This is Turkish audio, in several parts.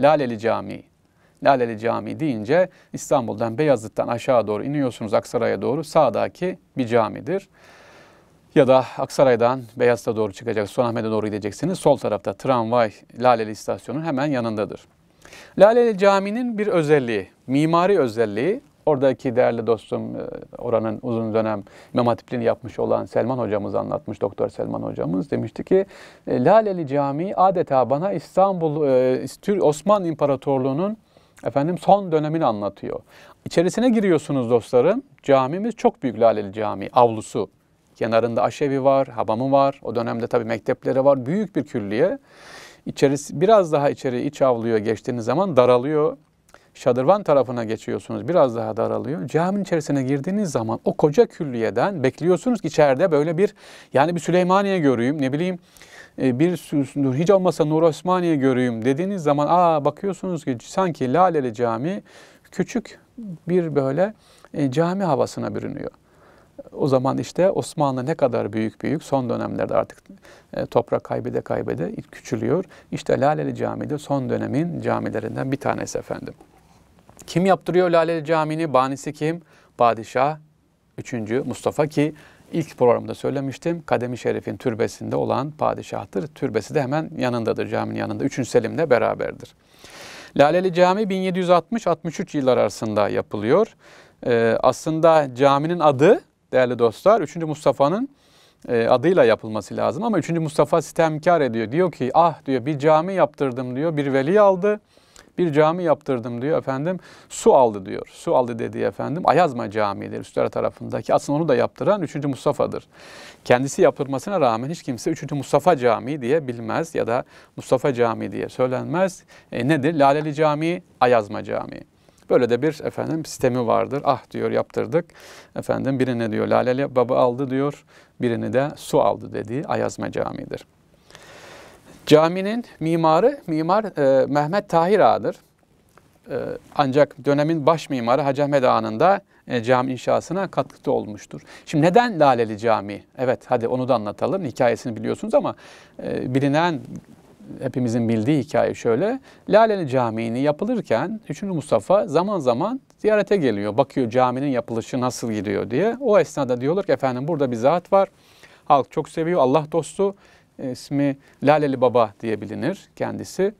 Laleli Camii. Laleli Camii deyince İstanbul'dan Beyazıt'tan aşağı doğru iniyorsunuz Aksaray'a doğru sağdaki bir camidir. Ya da Aksaray'dan Beyazıt'a doğru çıkacak, Sultanahmet'e doğru gideceksiniz. Sol tarafta tramvay Laleli İstasyonu hemen yanındadır. Laleli Camii'nin bir özelliği, mimari özelliği Oradaki değerli dostum e, oranın uzun dönem imam hatipliğini yapmış olan Selman hocamız anlatmış. Doktor Selman hocamız demişti ki e, Laleli Camii adeta bana İstanbul e, Osmanlı İmparatorluğu'nun efendim son dönemini anlatıyor. İçerisine giriyorsunuz dostlarım. Camimiz çok büyük Laleli Camii avlusu. Kenarında aşevi var, hamamı var. O dönemde tabii mektepleri var. Büyük bir külliye. İçerisi biraz daha içeri iç avluya geçtiğiniz zaman daralıyor şadırvan tarafına geçiyorsunuz. Biraz daha daralıyor. Caminin içerisine girdiğiniz zaman o koca külliyeden bekliyorsunuz ki içeride böyle bir yani bir Süleymaniye göreyim ne bileyim e, bir hiç olmasa Nur Osmaniye göreyim dediğiniz zaman aa bakıyorsunuz ki sanki Laleli Cami küçük bir böyle e, cami havasına bürünüyor. O zaman işte Osmanlı ne kadar büyük büyük son dönemlerde artık e, toprak kaybede kaybede küçülüyor. İşte Laleli Camii de son dönemin camilerinden bir tanesi efendim. Kim yaptırıyor Laleli Camii'ni? Banisi kim? Padişah 3. Mustafa ki ilk programda söylemiştim. Kademi Şerif'in türbesinde olan padişahtır. Türbesi de hemen yanındadır, caminin yanında. 3. Selim'le beraberdir. Laleli Cami 1760-63 yıllar arasında yapılıyor. Ee, aslında caminin adı değerli dostlar 3. Mustafa'nın e, adıyla yapılması lazım ama 3. Mustafa sitemkar ediyor. Diyor ki ah diyor bir cami yaptırdım diyor bir veli aldı. Bir cami yaptırdım diyor efendim. Su aldı diyor. Su aldı dedi efendim Ayazma Camii'dir Üsküdar tarafındaki. Aslında onu da yaptıran 3. Mustafa'dır. Kendisi yaptırmasına rağmen hiç kimse 3. Mustafa Camii diye bilmez ya da Mustafa Camii diye söylenmez. E, nedir? Laleli Camii, Ayazma Camii. Böyle de bir efendim sistemi vardır. Ah diyor yaptırdık. Efendim birine diyor Laleli Baba aldı diyor. Birini de su aldı dediği Ayazma Camii'dir. Caminin mimarı Mimar e, Mehmet Tahir Ağa'dır. E, ancak dönemin baş mimarı Hacı Ahmet Ağa'nın e, cami inşasına katkıda olmuştur. Şimdi neden Laleli Camii? Evet hadi onu da anlatalım. Hikayesini biliyorsunuz ama e, bilinen hepimizin bildiği hikaye şöyle. Laleli Camii'ni yapılırken 3. Mustafa zaman zaman ziyarete geliyor. Bakıyor caminin yapılışı nasıl gidiyor diye. O esnada diyorlar ki efendim burada bir zat var. Halk çok seviyor. Allah dostu ismi Laleli Baba diye bilinir kendisi.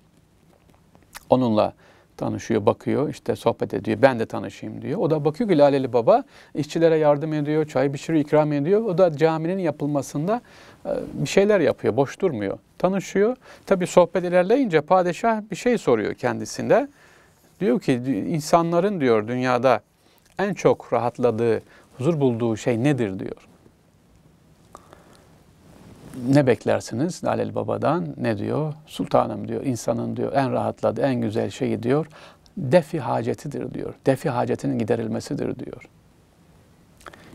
Onunla tanışıyor, bakıyor, işte sohbet ediyor, ben de tanışayım diyor. O da bakıyor ki Laleli Baba işçilere yardım ediyor, çay pişiriyor, ikram ediyor. O da caminin yapılmasında e, bir şeyler yapıyor, boş durmuyor. Tanışıyor. Tabii sohbet ilerleyince padişah bir şey soruyor kendisinde. Diyor ki insanların diyor dünyada en çok rahatladığı, huzur bulduğu şey nedir diyor ne beklersiniz dalel Baba'dan? Ne diyor? Sultanım diyor, insanın diyor en rahatladığı, en güzel şeyi diyor. Defi hacetidir diyor. Defi hacetinin giderilmesidir diyor.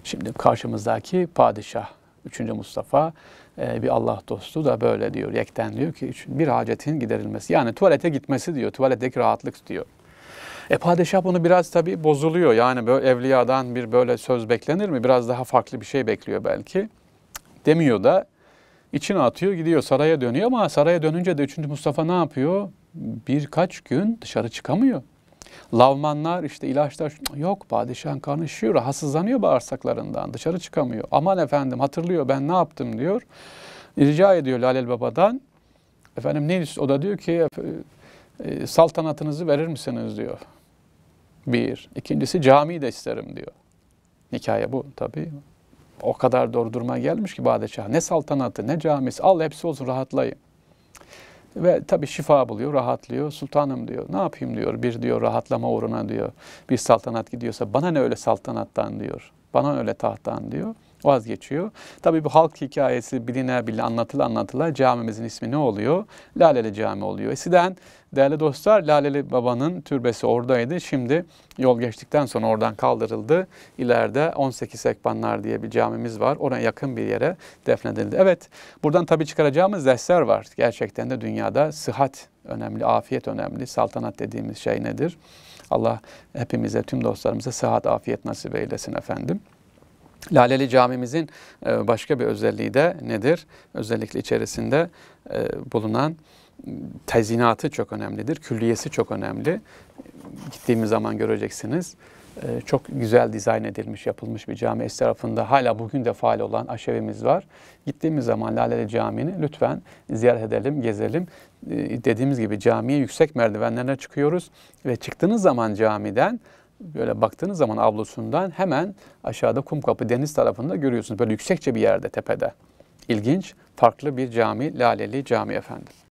Şimdi karşımızdaki padişah 3. Mustafa e, bir Allah dostu da böyle diyor. Yekten diyor ki bir hacetin giderilmesi. Yani tuvalete gitmesi diyor. Tuvaletteki rahatlık diyor. E padişah bunu biraz tabii bozuluyor. Yani böyle evliyadan bir böyle söz beklenir mi? Biraz daha farklı bir şey bekliyor belki. Demiyor da içine atıyor gidiyor saraya dönüyor ama saraya dönünce de 3. Mustafa ne yapıyor? Birkaç gün dışarı çıkamıyor. Lavmanlar işte ilaçlar yok padişahın karnı rahatsızlanıyor bağırsaklarından dışarı çıkamıyor. Aman efendim hatırlıyor ben ne yaptım diyor. Rica ediyor Lalel Baba'dan. Efendim neyse o da diyor ki e, saltanatınızı verir misiniz diyor. Bir. ikincisi cami de isterim diyor. Hikaye bu tabii. O kadar doğru duruma gelmiş ki padişah. Ne saltanatı, ne camisi, al hepsi olsun rahatlayın. Ve tabi şifa buluyor, rahatlıyor. Sultanım diyor, ne yapayım diyor, bir diyor rahatlama uğruna diyor. Bir saltanat gidiyorsa bana ne öyle saltanattan diyor, bana öyle tahttan diyor vazgeçiyor. Tabii bu halk hikayesi biline bile anlatıla anlatıla camimizin ismi ne oluyor? Laleli Cami oluyor. Eskiden değerli dostlar Laleli Baba'nın türbesi oradaydı. Şimdi yol geçtikten sonra oradan kaldırıldı. İleride 18 Sekbanlar diye bir camimiz var. Oraya yakın bir yere defnedildi. Evet buradan tabii çıkaracağımız dersler var. Gerçekten de dünyada sıhhat önemli, afiyet önemli. Saltanat dediğimiz şey nedir? Allah hepimize, tüm dostlarımıza sıhhat, afiyet nasip eylesin efendim. Laleli Camimizin e, başka bir özelliği de nedir? Özellikle içerisinde e, bulunan tezinatı çok önemlidir. Külliyesi çok önemli. Gittiğimiz zaman göreceksiniz. E, çok güzel dizayn edilmiş, yapılmış bir cami esnafında hala bugün de faal olan aşevimiz var. Gittiğimiz zaman Laleli Camii'ni lütfen ziyaret edelim, gezelim. Dediğimiz gibi camiye yüksek merdivenlerine çıkıyoruz ve çıktığınız zaman camiden böyle baktığınız zaman ablosundan hemen aşağıda kum Kumkapı deniz tarafında görüyorsunuz. Böyle yüksekçe bir yerde tepede. İlginç, farklı bir cami, Laleli Cami efendim.